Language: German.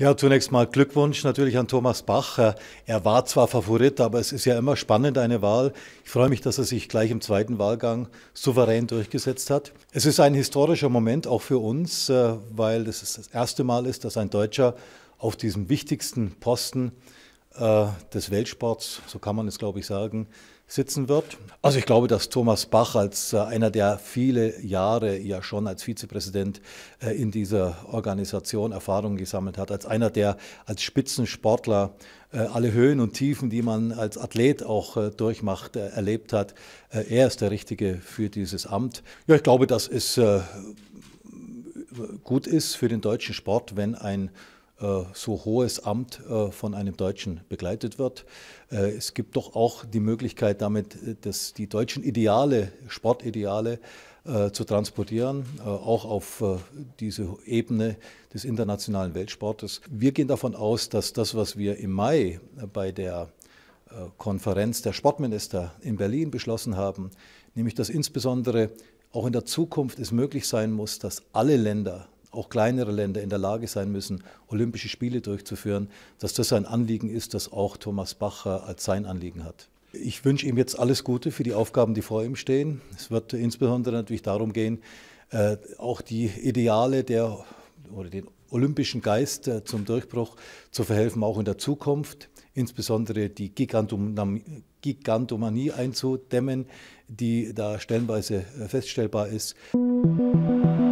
Ja, zunächst mal Glückwunsch natürlich an Thomas Bach. Er war zwar Favorit, aber es ist ja immer spannend eine Wahl. Ich freue mich, dass er sich gleich im zweiten Wahlgang souverän durchgesetzt hat. Es ist ein historischer Moment auch für uns, äh, weil es das erste Mal ist, dass ein Deutscher auf diesem wichtigsten Posten äh, des Weltsports, so kann man es, glaube ich, sagen, sitzen wird. Also ich glaube, dass Thomas Bach als äh, einer, der viele Jahre ja schon als Vizepräsident äh, in dieser Organisation Erfahrung gesammelt hat, als einer, der als Spitzensportler alle Höhen und Tiefen, die man als Athlet auch durchmacht, erlebt hat, er ist der Richtige für dieses Amt. Ja, ich glaube, dass es gut ist für den deutschen Sport, wenn ein äh, so hohes Amt äh, von einem Deutschen begleitet wird. Äh, es gibt doch auch die Möglichkeit damit, dass die deutschen Ideale, Sportideale zu transportieren, auch auf diese Ebene des internationalen Weltsportes. Wir gehen davon aus, dass das, was wir im Mai bei der Konferenz der Sportminister in Berlin beschlossen haben, nämlich dass insbesondere auch in der Zukunft es möglich sein muss, dass alle Länder auch kleinere Länder in der Lage sein müssen, Olympische Spiele durchzuführen, dass das ein Anliegen ist, das auch Thomas Bacher als sein Anliegen hat. Ich wünsche ihm jetzt alles Gute für die Aufgaben, die vor ihm stehen. Es wird insbesondere natürlich darum gehen, äh, auch die Ideale der oder den olympischen Geist äh, zum Durchbruch zu verhelfen, auch in der Zukunft, insbesondere die Gigantomanie einzudämmen, die da stellenweise äh, feststellbar ist. Musik